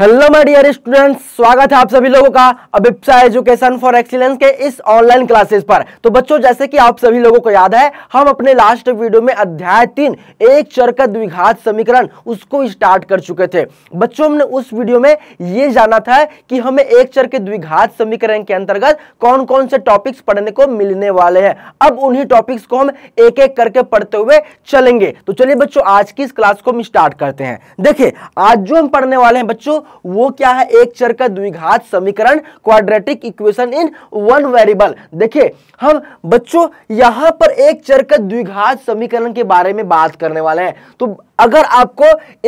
hello my dear students स्वागत है आप सभी लोगों का अबिप्सा एजुकेशन फॉर एक्सीलेंस के इस ऑनलाइन क्लासेस पर तो बच्चों जैसे कि आप सभी लोगों को याद है हम अपने लास्ट वीडियो में अध्याय तीन एक चर का द्विघात समीकरण उसको स्टार्ट कर चुके थे बच्चों हमने उस वीडियो में ये जाना था कि हमें एक चर के द्विघात समीकरण के अंतर्गत कौन कौन से टॉपिक्स पढ़ने को मिलने वाले हैं अब उन्ही टॉपिक्स को हम एक एक करके पढ़ते हुए चलेंगे तो चलिए बच्चों आज की इस क्लास को हम स्टार्ट करते हैं देखिये आज जो हम पढ़ने वाले हैं बच्चों वो क्या है एक चर का द्विघात समीकरण quadratic equation in one variable देखिए हम बच्चों यहां पर एक चर का द्विघात समीकरण के बारे में बात करने वाले हैं तो अगर आपको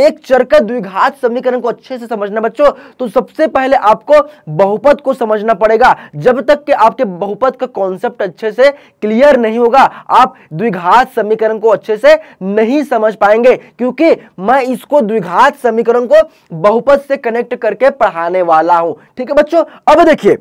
एक चरका द्विघात समीकरण को अच्छे से समझना बच्चों तो सबसे पहले आपको बहुपद को समझना पड़ेगा जब तक कि आपके बहुपद का कॉन्सेप्ट अच्छे से क्लियर नहीं होगा आप द्विघात समीकरण को अच्छे से नहीं समझ पाएंगे क्योंकि मैं इसको द्विघात समीकरण को बहुपद से कनेक्ट करके पढ़ाने वाला हूं ठीक है बच्चों अब देखिए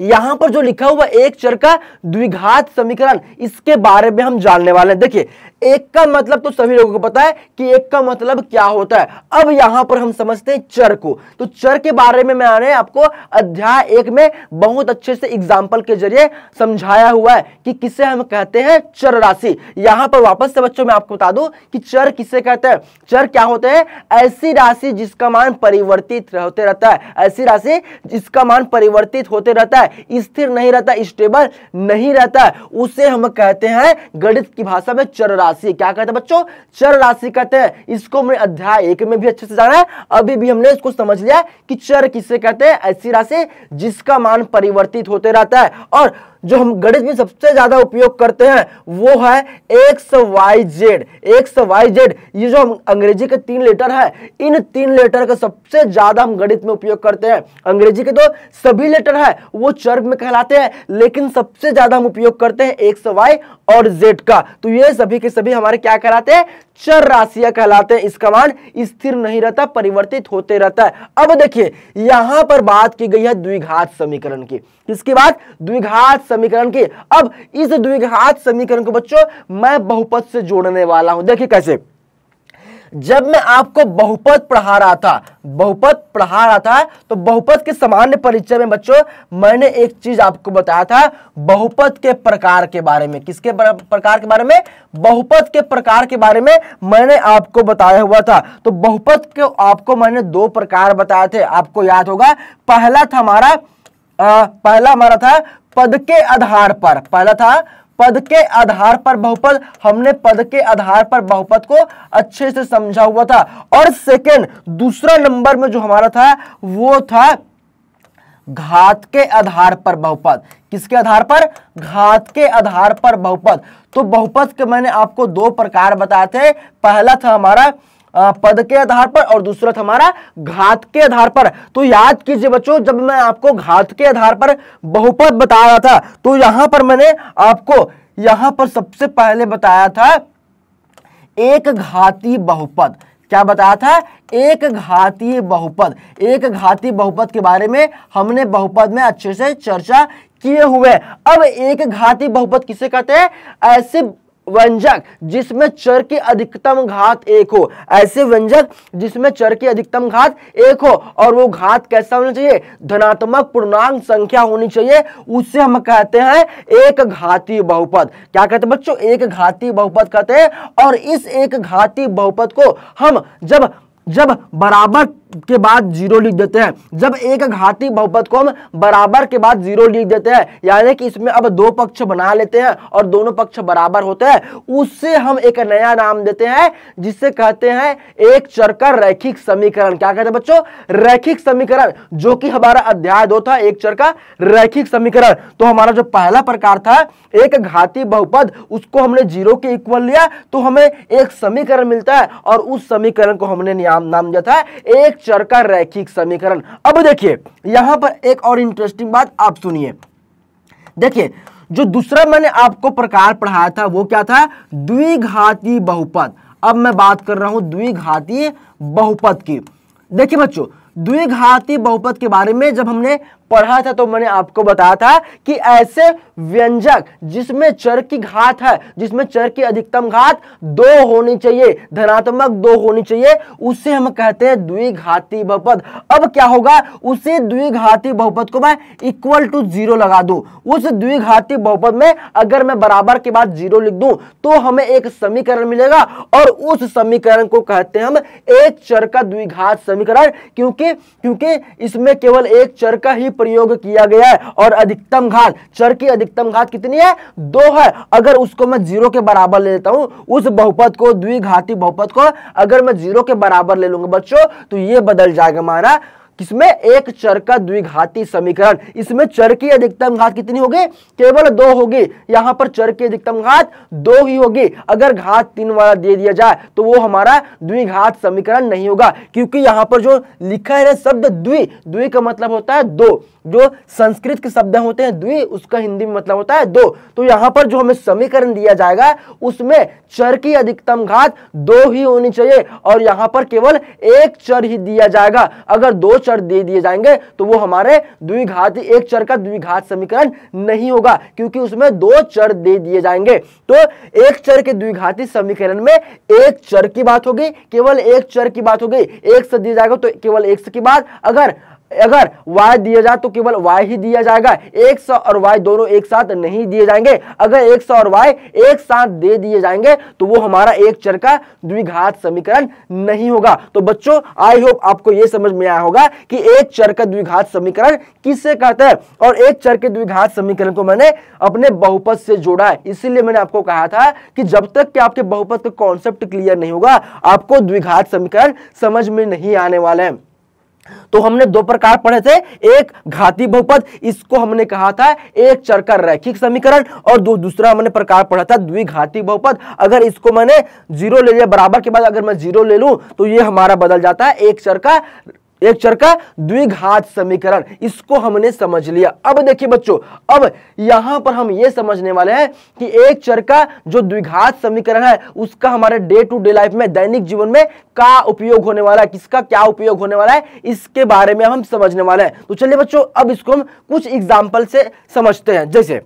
यहां पर जो लिखा हुआ एक चर का द्विघात समीकरण इसके बारे में हम जानने वाले हैं देखिए एक का मतलब तो सभी लोगों को पता है कि एक का मतलब क्या होता है अब यहां पर हम समझते हैं चर को तो चर के बारे में मैंने आपको अध्याय एक में बहुत अच्छे से एग्जाम्पल के जरिए समझाया हुआ है कि किसे हम कहते हैं चर राशि यहां पर वापस से बच्चों में आपको बता दू कि चर किसे कहते हैं चर क्या होते हैं ऐसी राशि जिसका मान परिवर्तित होते रहता है ऐसी राशि जिसका मान परिवर्तित होते रहता है है स्थिर नहीं रहता स्टेबल नहीं रहता उसे हम कहते हैं गणित की भाषा में चर राशि क्या कहते हैं बच्चों चर राशि कहते हैं इसको हमने अध्याय एक में भी अच्छे से जाना है अभी भी हमने इसको समझ लिया कि चर किसे कहते हैं ऐसी राशि जिसका मान परिवर्तित होते रहता है और जो हम गणित में सबसे ज्यादा उपयोग करते हैं वो है x y z x y z ये जो हम अंग्रेजी के तीन लेटर है इन तीन लेटर का सबसे ज्यादा हम गणित में उपयोग करते हैं अंग्रेजी के तो सभी लेटर है वो चर्ब में कहलाते हैं लेकिन सबसे ज्यादा हम उपयोग करते हैं एक्स वाई और जेड का तो ये सभी के सभी हमारे क्या कहलाते हैं चर राशियां कहलाते हैं इसका मान स्थिर नहीं रहता परिवर्तित होते रहता है अब देखिए यहां पर बात की गई है द्विघात समीकरण की इसके बाद द्विघात समीकरण की अब इस द्विघात समीकरण को बच्चों मैं बहुपद से जोड़ने वाला हूं देखिए कैसे जब मैं आपको बहुपद पढ़ा रहा था बहुपद पढ़ा रहा था तो बहुपद के सामान्य परिचय में बच्चों मैंने एक चीज आपको बताया था बहुपद के प्रकार के बारे में किसके प्रकार के बारे में बहुपद के प्रकार के बारे में मैंने आपको बताया हुआ था तो बहुपद के आपको मैंने दो प्रकार बताए थे आपको याद होगा पहला था हमारा पहला हमारा था पद के आधार पर पहला था पद के आधार पर बहुपद हमने पद के आधार पर बहुपद को अच्छे से समझा हुआ था और सेकेंड दूसरा नंबर में जो हमारा था वो था घात के आधार पर बहुपद किसके आधार पर घात के आधार पर बहुपद तो बहुपद के मैंने आपको दो प्रकार बताए थे पहला था हमारा पद के आधार पर और दूसरा था हमारा घात के आधार पर तो याद कीजिए बच्चों जब मैं आपको घात के आधार पर बहुपद बता रहा था तो यहां पर मैंने आपको यहां पर सबसे पहले बताया था एक घाती बहुपद क्या बताया था एक घाती बहुपद एक घाती बहुपद के बारे में हमने बहुपद में अच्छे से चर्चा किए हुए अब एक घाती बहुपद किसे कहते हैं ऐसे व्यंजक जिसमें चर की अधिकतम घात एक हो ऐसे व्यंजक जिसमें चर की अधिकतम घात एक हो और वो घात कैसा होना चाहिए धनात्मक पूर्णांक संख्या होनी चाहिए उससे हम कहते हैं एक घाती बहुपद क्या कहते हैं बच्चों एक घाती बहुपद कहते हैं और इस एक घाती बहुपद को हम जब जब बराबर के बाद जीरो लिख देते हैं जब एक घाती बहुपद को हम बराबर के बाद जीरो लिख देते हैं यानी कि इसमें अब दो पक्ष बना लेते हैं और दोनों पक्ष बराबर होते हैं उससे हम एक नया नाम देते हैं जिसे कहते हैं एक चरकर रैखिक समीकरण क्या कहते हैं बच्चों रैखिक समीकरण जो कि हमारा अध्याय दो था एक चर का रैखिक समीकरण तो हमारा जो पहला प्रकार था एक घाती बहुपद उसको हमने जीरो के इक्वल लिया तो हमें एक समीकरण मिलता है और उस समीकरण को हमने न्याय नाम नाम जो था एक चर का रैखिक समीकरण अब देखिए यहां पर एक और इंटरेस्टिंग बात आप सुनिए देखिए जो दूसरा मैंने आपको प्रकार पढ़ाया था वो क्या था द्विघाती बहुपद अब मैं बात कर रहा हूं द्विघाती बहुपद की देखिए बच्चों द्विघाती बहुपद के बारे में जब हमने पढ़ा था तो मैंने आपको बताया था कि ऐसे व्यंजक जिसमें चर की घात है जिसमें चर की अधिकतम घात दो होनी चाहिए धनात्मक दो होनी चाहिए उसे हम कहते हैं द्विघाती बहुपद अब क्या होगा उसे द्विघाती बहुपद को मैं इक्वल टू जीरो लगा दू उस द्विघाती बहुपद में अगर मैं बराबर के बाद जीरो लिख दू तो हमें एक समीकरण मिलेगा और उस समीकरण को कहते हैं हम एक चर का द्विघात समीकरण क्योंकि क्योंकि इसमें केवल एक चर का ही प्रयोग किया गया है और अधिकतम घात चर की अधिकतम घात कितनी है दो है अगर उसको मैं जीरो के बराबर ले लेता हूं उस बहुपद को द्विघाती बहुपद को अगर मैं जीरो के बराबर ले लूंगा बच्चों तो ये बदल जाएगा हमारा किसमें एक चर का द्विघाती समीकरण इसमें चर की अधिकतम घात कितनी होगी केवल दो होगी यहां पर चर की अधिकतम घात दो ही होगी अगर घात तीन वाला दे दिया जाए तो वो हमारा द्विघात समीकरण नहीं होगा क्योंकि यहां पर जो लिखा है शब्द द्वि द्वि का मतलब होता है दो जो संस्कृत के शब्द होते हैं द्वि उसका हिंदी में मतलब होता है दो तो यहां पर जो हमें समीकरण दिया जाएगा उसमें चर की अधिकतम घात दो ही होनी चाहिए और यहां पर केवल एक चर ही दिया जाएगा अगर दो चर दे दिए जाएंगे तो वो हमारे द्विघात एक चर का द्विघात समीकरण नहीं होगा क्योंकि उसमें दो चर दे दिए जाएंगे तो एक चर के द्विघाती समीकरण में एक चर की बात होगी केवल एक चर की बात होगी एक से दिया जाएगा तो केवल एक से की बात अगर अगर y दिया जाए तो केवल y ही दिया जाएगा x और y दोनों एक साथ नहीं दिए जाएंगे अगर x और y एक साथ दे दिए जाएंगे तो वो हमारा एक चर का द्विघात समीकरण नहीं होगा तो बच्चों आई होप आपको ये समझ में आया होगा कि एक चर का द्विघात समीकरण किससे कहते हैं और एक चर के द्विघात समीकरण को मैंने अपने बहुपद से जोड़ा है इसीलिए मैंने आपको कहा था कि जब तक कि आपके बहुपद का कॉन्सेप्ट क्लियर नहीं होगा आपको द्विघात समीकरण समझ में नहीं आने वाले हैं तो हमने दो प्रकार पढ़े थे एक घाती बहुपद इसको हमने कहा था एक चर का रैखिक समीकरण और दो दूसरा हमने प्रकार पढ़ा था द्विघाती बहुपद अगर इसको मैंने जीरो ले लिया बराबर के बाद अगर मैं जीरो ले लूं तो ये हमारा बदल जाता है एक चर का एक चर का द्विघात समीकरण इसको हमने समझ लिया अब देखिए बच्चों अब यहां पर हम ये समझने वाले हैं कि एक चरका जो द्विघात समीकरण है उसका हमारे डे टू डे लाइफ में दैनिक जीवन में का उपयोग होने वाला है किसका क्या उपयोग होने वाला है इसके बारे में हम समझने वाले हैं तो चलिए बच्चों अब इसको हम कुछ एग्जाम्पल से समझते हैं जैसे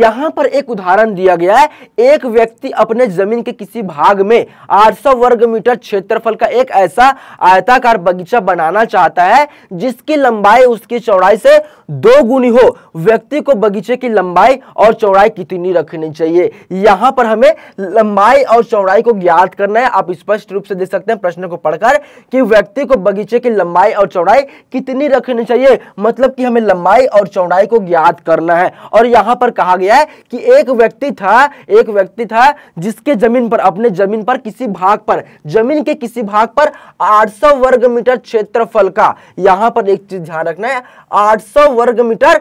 यहां पर एक उदाहरण दिया गया है एक व्यक्ति अपने जमीन के किसी भाग में 800 वर्ग मीटर क्षेत्रफल का एक ऐसा आयताकार बगीचा बनाना चाहता है जिसकी लंबाई उसकी चौड़ाई से दो गुनी हो व्यक्ति को बगीचे की लंबाई और चौड़ाई कितनी रखनी चाहिए यहां पर हमें लंबाई और चौड़ाई को ज्ञात करना है आप स्पष्ट रूप से देख सकते हैं प्रश्न को पढ़कर कि व्यक्ति को बगीचे की लंबाई और चौड़ाई कितनी रखनी चाहिए मतलब कि हमें लंबाई और चौड़ाई को ज्ञात करना है और यहां पर कहा गया है कि एक व्यक्ति था एक व्यक्ति था जिसके जमीन पर अपने जमीन पर किसी भाग पर जमीन के किसी भाग पर 800 वर्ग मीटर क्षेत्रफल का यहां पर एक चीज ध्यान रखना है 800 वर्ग मीटर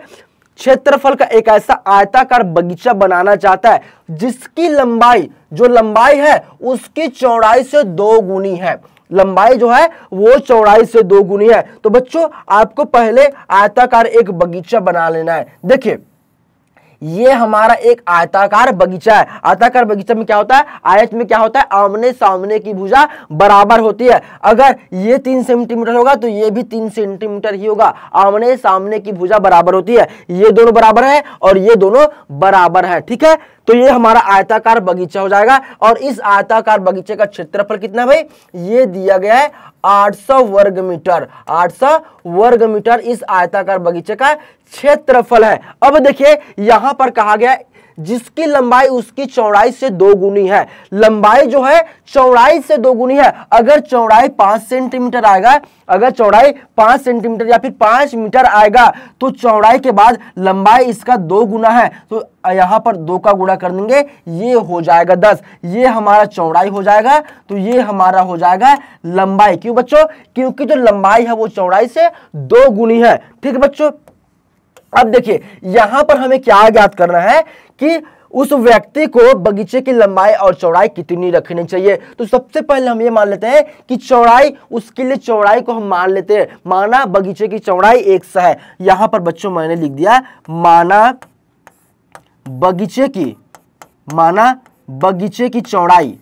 क्षेत्रफल का एक ऐसा आयताकार बगीचा बनाना चाहता है जिसकी लंबाई जो लंबाई है उसकी चौड़ाई से दो गुनी है लंबाई जो है वो चौड़ाई से दो गुनी है तो बच्चों आपको पहले आयताकार एक बगीचा बना लेना है देखिए ये हमारा एक आयताकार बगीचा है आयताकार बगीचा में क्या होता है आयत में क्या होता है आमने सामने की भुजा बराबर होती है अगर ये तीन सेंटीमीटर होगा तो ये भी तीन सेंटीमीटर ही होगा आमने सामने की भुजा बराबर होती है ये दोनों बराबर है और ये दोनों बराबर है ठीक है तो ये हमारा आयताकार बगीचा हो जाएगा और इस आयताकार बगीचे का क्षेत्रफल कितना भाई ये दिया गया है 800 वर्ग मीटर 800 वर्ग मीटर इस आयताकार बगीचे का क्षेत्रफल है अब देखिए यहां पर कहा गया जिसकी लंबाई उसकी चौड़ाई से दो गुनी है लंबाई जो है चौड़ाई से दो गुनी है अगर चौड़ाई पांच सेंटीमीटर आएगा अगर चौड़ाई पांच सेंटीमीटर या फिर पांच मीटर आएगा तो चौड़ाई के बाद लंबाई इसका दो गुना है तो यहां पर दो का गुणा कर देंगे ये हो जाएगा दस ये हमारा चौड़ाई हो जाएगा तो ये हमारा हो जाएगा लंबाई क्यों बच्चों क्योंकि जो लंबाई है वो चौड़ाई से दो गुनी है ठीक बच्चों अब देखिए यहां पर हमें क्या ज्ञात करना है कि उस व्यक्ति को बगीचे की लंबाई और चौड़ाई कितनी रखनी चाहिए तो सबसे पहले हम ये मान लेते हैं कि चौड़ाई उसके लिए चौड़ाई को हम मान लेते हैं माना बगीचे की चौड़ाई एक सा है यहां पर बच्चों मैंने लिख दिया माना बगीचे की माना बगीचे की चौड़ाई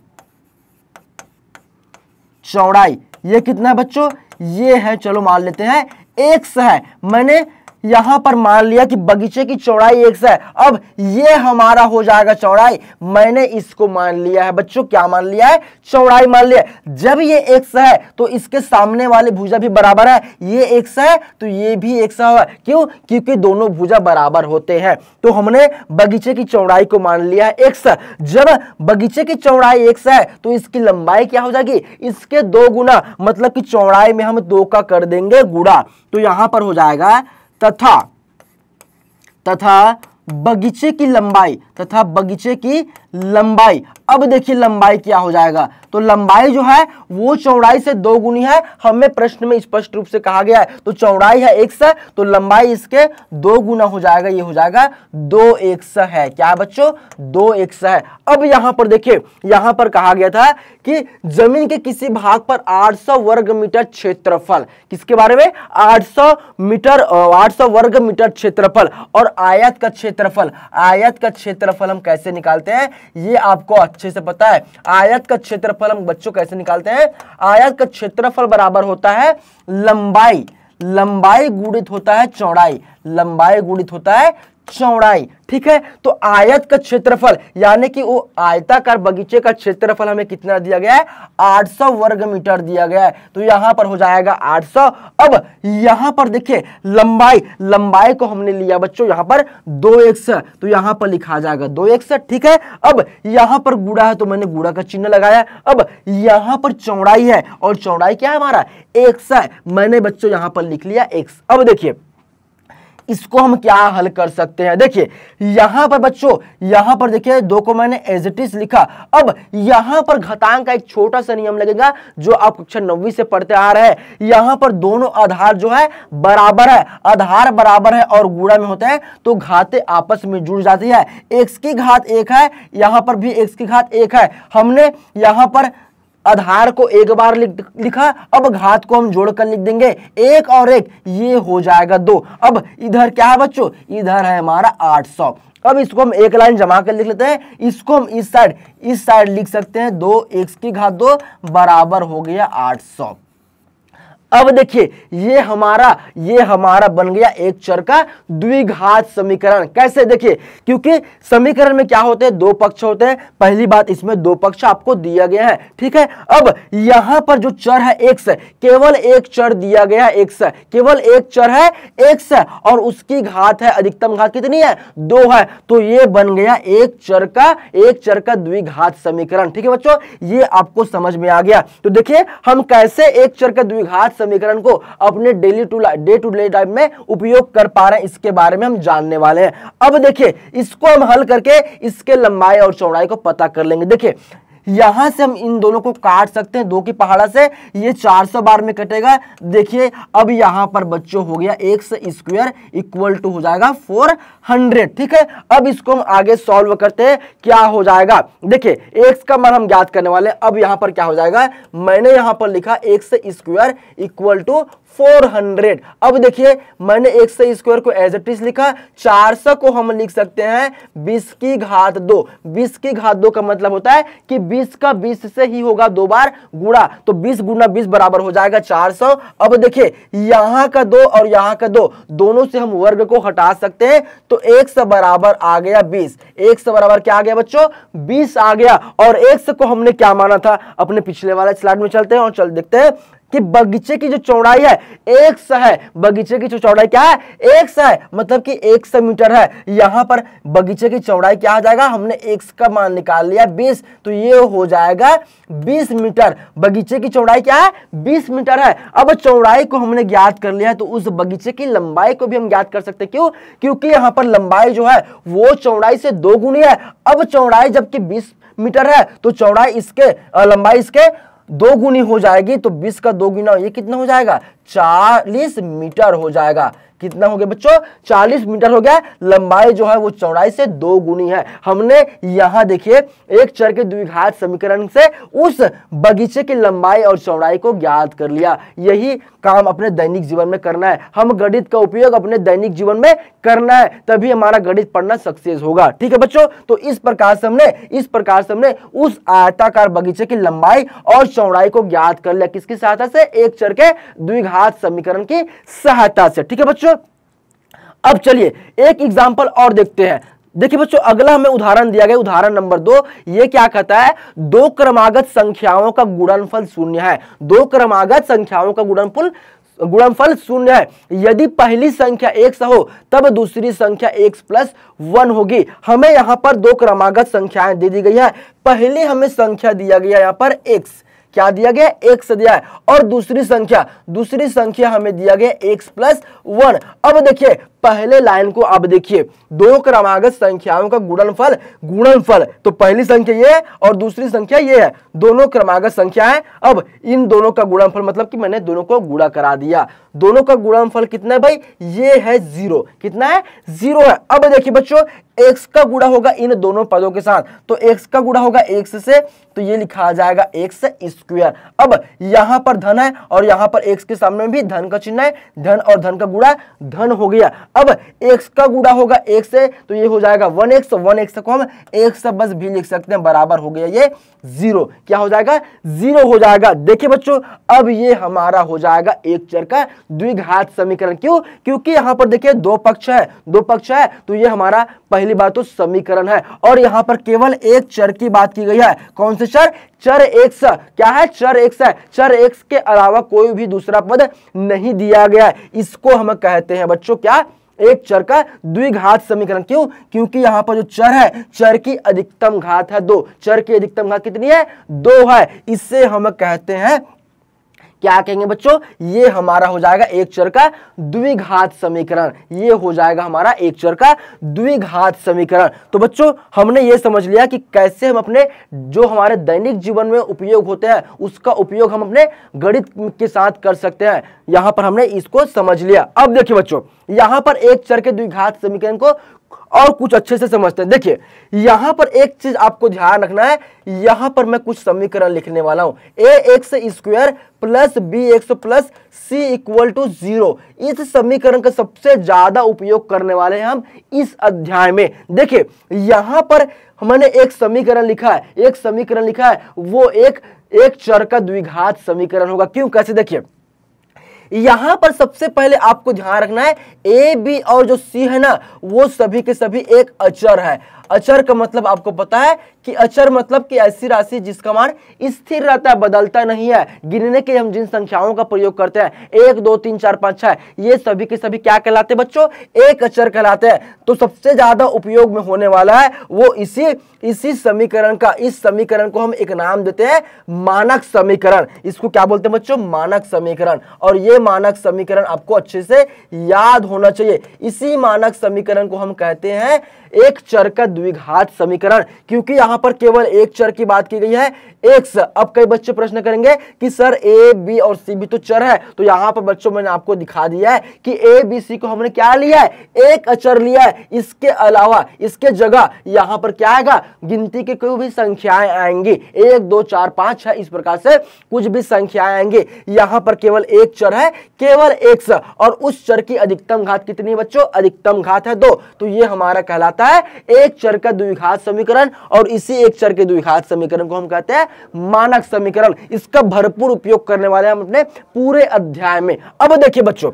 चौड़ाई ये कितना है बच्चों ये है चलो मान लेते हैं एक सा है मैंने यहां पर मान लिया कि बगीचे की चौड़ाई एक है अब ये हमारा हो जाएगा चौड़ाई मैंने इसको मान लिया है बच्चों क्या मान लिया है चौड़ाई मान लिया जब ये एक है तो इसके सामने वाले भुजा भी बराबर है ये एक है तो ये भी एक होगा क्यों क्योंकि दोनों भुजा बराबर होते हैं तो हमने बगीचे की चौड़ाई को मान लिया है एक जब बगीचे की चौड़ाई एक है तो इसकी लंबाई क्या हो जाएगी इसके दो गुना मतलब कि चौड़ाई में हम दो का कर देंगे गुड़ा तो यहां पर हो जाएगा तथा तथा बगीचे की लंबाई तथा बगीचे की लंबाई अब देखिए लंबाई क्या हो जाएगा तो लंबाई जो है वो चौड़ाई से दो गुनी है हमें प्रश्न में स्पष्ट रूप से कहा गया है तो चौड़ाई है एक सौ तो लंबाई इसके दो गुना हो जाएगा ये हो जाएगा दो एक सौ है क्या बच्चों दो एक सौ है अब यहां पर देखिए यहां पर कहा गया था कि जमीन के किसी भाग पर सौ वर्ग मीटर क्षेत्रफल किसके बारे में सौ मीटर सौ वर्ग मीटर क्षेत्रफल और आयत का क्षेत्रफल आयत का क्षेत्र क्षेत्रफल हम कैसे निकालते हैं ये आपको अच्छे से पता है आयत का क्षेत्रफल हम बच्चों कैसे निकालते हैं आयत का क्षेत्रफल बराबर होता है लंबाई लंबाई गुणित होता है चौड़ाई लंबाई गुणित होता है चौड़ाई ठीक है तो आयत का क्षेत्रफल यानी कि वो आयताकार बगीचे का क्षेत्रफल हमें कितना दिया गया है 800 वर्ग मीटर दिया गया है तो यहां पर हो जाएगा 800 अब यहां पर देखिए लंबाई लंबाई को हमने लिया बच्चों यहां पर दो एक्स तो यहां पर लिखा जाएगा दो एक्स ठीक है अब यहां पर गुड़ा है तो मैंने गुड़ा का चिन्ह लगाया अब यहां पर चौड़ाई है और चौड़ाई क्या है हमारा एक मैंने बच्चों यहां पर लिख लिया एक अब देखिए इसको हम क्या हल कर सकते हैं देखिए यहां पर बच्चों यहां पर देखिए दो को मैंने एज इट इज लिखा अब यहां पर घटांक का एक छोटा सा नियम लगेगा जो आप कक्षा नौवीं से पढ़ते आ रहे हैं यहां पर दोनों आधार जो है बराबर है आधार बराबर है और गुड़ा में होते हैं तो घाते आपस में जुड़ जाती है एक्स की घात एक है यहां पर भी एक्स की घात एक है हमने यहां पर आधार को एक बार लिख, लिखा अब घात को हम जोड़कर लिख देंगे एक और एक ये हो जाएगा दो अब इधर क्या है बच्चों इधर है हमारा 800 अब इसको हम एक लाइन जमा कर लिख लेते हैं इसको हम इस साइड इस साइड लिख सकते हैं दो एक्स की घात दो बराबर हो गया 800 अब देखिए ये हमारा ये हमारा बन गया एक चर का द्विघात समीकरण कैसे देखिए क्योंकि समीकरण में क्या होते हैं दो पक्ष होते हैं पहली बात इसमें दो पक्ष आपको दिया गया है ठीक है अब यहां पर जो चर है एक्स केवल एक चर दिया गया है एक्स केवल एक चर है से और उसकी घात है अधिकतम घात कितनी है दो है तो ये बन गया एक चर का एक चर का द्विघात समीकरण ठीक है बच्चों ये आपको समझ में आ गया तो देखिए हम कैसे एक चर का द्विघात समीकरण को अपने daily to day to day life में उपयोग कर पा रहे हैं इसके बारे में हम जानने वाले हैं अब देखिए इसको हम हल करके इसके लंबाई और चौड़ाई को पता कर लेंगे देखिए यहां से हम इन दोनों को काट सकते हैं दो की पहाड़ा से ये 400 बार में कटेगा देखिए अब यहां पर बच्चों हो गया एक स्क्वायर इक्वल टू हो जाएगा 400 ठीक है अब इसको हम आगे सॉल्व करते हैं क्या हो जाएगा देखिए एक का मान हम ज्ञात करने वाले अब यहां पर क्या हो जाएगा मैंने यहां पर लिखा एक स्क्वायर इक्वल टू 400 अब देखिए मैंने एक सौ स्क्वायर को एज एट इज लिखा चार सौ को हम लिख सकते हैं बीस की घात दो बीस की घात दो का मतलब होता है कि बीस का बीस से ही होगा दो बार गुणा तो बीस गुणा बीस बराबर हो जाएगा चार सौ अब देखिए यहां का दो और यहां का दो दोनों से हम वर्ग को हटा सकते हैं तो एक से बराबर आ गया बीस एक से बराबर क्या आ गया बच्चों बीस आ गया और एक से को हमने क्या माना था अपने पिछले वाले स्लाइड में चलते हैं और चल देखते हैं कि बगीचे की जो चौड़ाई है एक सौ है बगीचे की जो चौड़ाई क्या है एक सौ है मतलब कि एक सौ मीटर है यहां पर बगीचे की चौड़ाई क्या आ जाएगा हमने एक का मान निकाल लिया बीस तो ये हो जाएगा बीस मीटर बगीचे की चौड़ाई क्या है बीस मीटर है अब चौड़ाई को हमने ज्ञात कर लिया है तो उस बगीचे की लंबाई को भी हम ज्ञात कर सकते क्यों क्योंकि यहाँ पर लंबाई जो है वो चौड़ाई से दो गुणी है अब चौड़ाई जबकि बीस मीटर है तो चौड़ाई इसके लंबाई इसके दो गुनी हो जाएगी तो बीस का दो गुना ये कितना हो जाएगा चालीस मीटर हो जाएगा कितना हो गया बच्चों 40 मीटर हो गया लंबाई जो है वो चौड़ाई से दो गुनी है हमने यहां देखिए एक चर के द्विघात समीकरण से उस बगीचे की लंबाई और चौड़ाई को ज्ञात कर लिया यही काम अपने दैनिक जीवन में करना है हम गणित का उपयोग अपने दैनिक जीवन में करना है तभी हमारा गणित पढ़ना सक्सेस होगा ठीक है बच्चों तो इस प्रकार से हमने इस प्रकार से हमने उस आयताकार बगीचे की लंबाई और चौड़ाई को ज्ञात कर लिया किसकी सहायता से एक चर के द्विघात समीकरण की सहायता से ठीक है बच्चों अब चलिए एक एग्जाम्पल और देखते हैं देखिए बच्चों अगला हमें उदाहरण दिया गया उदाहरण नंबर दो ये क्या कहता है दो क्रमागत संख्याओं का गुणनफल शून्य है दो क्रमागत संख्याओं का गुणनफल गुणनफल शून्य है यदि पहली संख्या एक हो तब दूसरी संख्या एक्स प्लस वन होगी हमें यहां पर दो क्रमागत संख्याएं दे दी गई है पहली हमें संख्या दिया गया यहां पर एक्स क्या दिया गया एक्स दिया है और दूसरी संख्या दूसरी संख्या हमें दिया गया एक्स प्लस वन अब देखिए पहले लाइन को अब देखिए दो क्रमागत संख्याओं का गुणनफल गुणनफल तो पहली संख्या ये है और दूसरी संख्या ये है दोनों क्रमागत संख्या है अब इन दोनों का गुणनफल मतलब कि मैंने दोनों को गुणा करा दिया दोनों का गुणनफल कितना है भाई ये है जीरो कितना है जीरो है अब देखिए बच्चों एक्स का गुड़ा होगा इन दोनों पदों के साथ तो एक्स का गुड़ा होगा एक्स से तो ये लिखा जाएगा एक्स स्क्वेयर अब यहां पर धन है और यहां पर एक्स के सामने भी धन का चिन्ह है धन और धन का गुड़ा धन हो गया अब एक्स का गुड़ा होगा एक्स से तो ये हो जाएगा वन एक्स वन एक्स को हम एक्स बस भी लिख सकते हैं बराबर हो गया ये जीरो क्या हो जाएगा जीरो हो जाएगा देखिए बच्चों अब ये हमारा हो जाएगा एक चर का द्विघात समीकरण क्यों क्योंकि यहां पर देखिए दो पक्ष है दो पक्ष है तो ये हमारा पहले पहली बात तो समीकरण है और यहां पर केवल एक चर की बात की गई है कौन से चर चर एक्स क्या है चर एक्स है चर एक्स के अलावा कोई भी दूसरा पद नहीं दिया गया है इसको हम कहते हैं बच्चों क्या एक चर का द्विघात समीकरण क्यों क्योंकि यहां पर जो चर है चर की अधिकतम घात है दो चर की अधिकतम घात कितनी है दो है इससे हम कहते हैं क्या कहेंगे बच्चों ये हमारा हो जाएगा एक चर का द्विघात समीकरण ये हो जाएगा हमारा एक चर का द्विघात समीकरण तो बच्चों हमने ये समझ लिया कि कैसे हम अपने जो हमारे दैनिक जीवन में उपयोग होते हैं उसका उपयोग हम अपने गणित के साथ कर सकते हैं यहाँ पर हमने इसको समझ लिया अब देखिए बच्चों यहाँ पर एक चर के द्विघात समीकरण को और कुछ अच्छे से समझते हैं देखिए यहां पर एक चीज आपको ध्यान रखना है यहां पर मैं कुछ समीकरण लिखने वाला हूं a x square plus b x plus c equal to zero इस समीकरण का सबसे ज्यादा उपयोग करने वाले हैं हम इस अध्याय में देखिए यहां पर हमने एक समीकरण लिखा है एक समीकरण लिखा है वो एक एक चर का द्विघात समीकरण होगा क्यों कैसे देखिए यहां पर सबसे पहले आपको ध्यान रखना है ए बी और जो सी है ना वो सभी के सभी एक अचर है अचर का मतलब आपको पता है कि अचर मतलब कि ऐसी राशि जिसका मान स्थिर रहता है बदलता नहीं है गिनने के हम जिन संख्याओं का प्रयोग करते हैं एक दो तीन चार पांच छह ये सभी के सभी क्या कहलाते हैं बच्चों एक अचर कहलाते हैं तो सबसे ज़्यादा उपयोग में होने वाला है वो इसी इसी समीकरण का इस समीकरण को हम एक नाम देते हैं मानक समीकरण इसको क्या बोलते हैं बच्चों मानक समीकरण और ये मानक समीकरण आपको अच्छे से याद होना चाहिए इसी मानक समीकरण को हम कहते हैं एक चर का द्विघात समीकरण क्योंकि यहां पर केवल एक चर की बात की गई है एक्स अब कई बच्चे प्रश्न करेंगे कि सर ए बी और सी भी तो चर है तो यहां पर बच्चों मैंने आपको दिखा दिया है कि ए बी सी को हमने क्या लिया है एक अचर लिया है इसके अलावा इसके जगह यहां पर क्या आएगा गिनती की कोई भी संख्याएं आएंगी एक दो चार पांच छह इस प्रकार से कुछ भी संख्याएं आएंगी यहां पर केवल एक चर है केवल एक और उस चर की अधिकतम घात कितनी बच्चों अधिकतम घात है दो तो ये हमारा कहलाता है एक चर चर का द्विघात समीकरण और इसी एक चर के द्विघात समीकरण को हम कहते हैं मानक समीकरण इसका भरपूर उपयोग करने वाले हम अपने पूरे अध्याय में अब देखिए बच्चों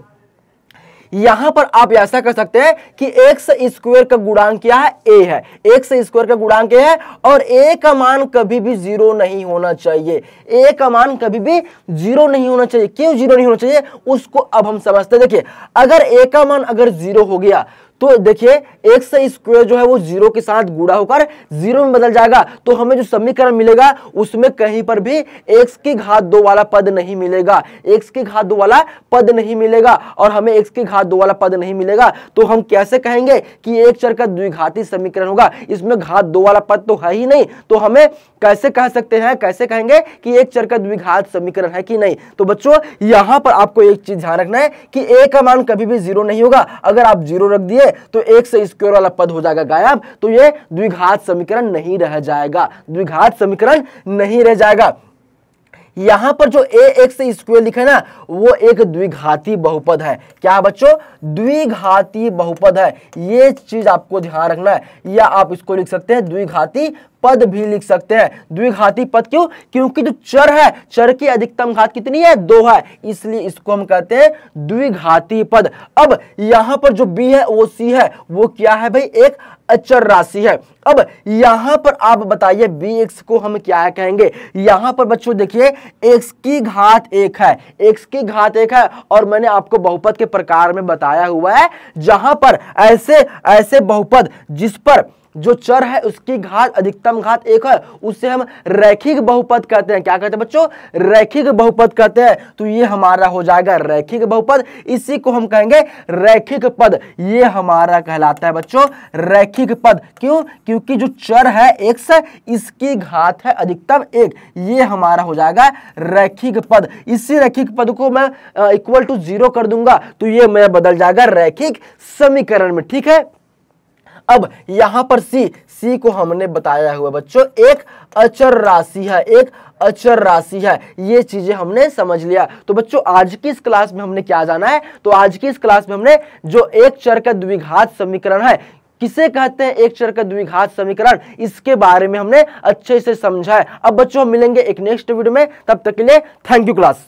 यहां पर आप ऐसा कर सकते हैं कि एक्स स्क्वायर का गुणांक क्या है ए है एक्स स्क्वायर का गुणांक है और ए का मान कभी भी जीरो नहीं होना चाहिए ए का मान कभी भी जीरो नहीं होना चाहिए क्यों जीरो नहीं होना चाहिए उसको अब हम समझते हैं देखिए अगर ए का मान अगर जीरो हो गया तो देखिए एक से स्क्वायर जो है वो जीरो के साथ गुड़ा होकर जीरो में बदल जाएगा तो हमें जो समीकरण मिलेगा उसमें कहीं पर भी एक की घात दो वाला पद नहीं मिलेगा एक्स की घात दो वाला पद नहीं मिलेगा और हमें एक की घात दो वाला पद नहीं मिलेगा तो हम कैसे कहेंगे कि एक चर का द्विघाती समीकरण होगा इसमें घात दो वाला पद तो है ही नहीं तो हमें कैसे कह सकते हैं कैसे कहेंगे कि एक चर का द्विघात समीकरण है कि नहीं तो बच्चों यहां पर आपको एक चीज ध्यान रखना है कि ए का मान कभी भी जीरो नहीं होगा अगर आप जीरो रख दिए करेंगे तो एक से स्क्वेयर वाला पद हो जाएगा गायब तो ये द्विघात समीकरण नहीं रह जाएगा द्विघात समीकरण नहीं रह जाएगा यहां पर जो ए एक से स्क्वेयर लिखे ना वो एक द्विघाती बहुपद है क्या बच्चों द्विघाती बहुपद है ये चीज आपको ध्यान रखना है या आप इसको लिख सकते हैं द्विघाती पद भी लिख सकते हैं द्विघाती पद क्यों क्योंकि जो चर है चर की अधिकतम घात कितनी है दो है इसलिए इसको हम कहते हैं द्विघाती पद अब यहां पर जो बी है वो सी है वो क्या है भाई एक अचर राशि है अब यहां पर आप बताइए बी एक्स को हम क्या कहेंगे यहां पर बच्चों देखिए एक्स की घात एक है एक्स की घात एक है और मैंने आपको बहुपद के प्रकार में बताया हुआ है जहां पर ऐसे ऐसे बहुपद जिस पर जो चर है उसकी घात अधिकतम घात एक है उससे हम रैखिक बहुपद कहते हैं क्या कहते हैं बच्चों रैखिक बहुपद कहते हैं तो ये हमारा हो जाएगा रैखिक बहुपद इसी को हम कहेंगे रैखिक पद ये हमारा कहलाता है बच्चों रैखिक पद क्यों क्योंकि जो चर है एक्स इसकी घात है अधिकतम एक ये हमारा हो जाएगा रैखिक पद इसी रैखिक पद को मैं इक्वल टू जीरो कर दूंगा तो ये मैं बदल जाएगा रैखिक समीकरण में ठीक है अब यहां पर सी सी को हमने बताया हुआ बच्चों एक अचर राशि है एक अचर राशि है ये चीजें हमने समझ लिया तो बच्चों आज की इस क्लास में हमने क्या जाना है तो आज की इस क्लास में हमने जो एक चर का द्विघात समीकरण है किसे कहते हैं एक चर का द्विघात समीकरण इसके बारे में हमने अच्छे से समझा है अब बच्चों हम मिलेंगे एक नेक्स्ट वीडियो में तब तक के लिए थैंक यू क्लास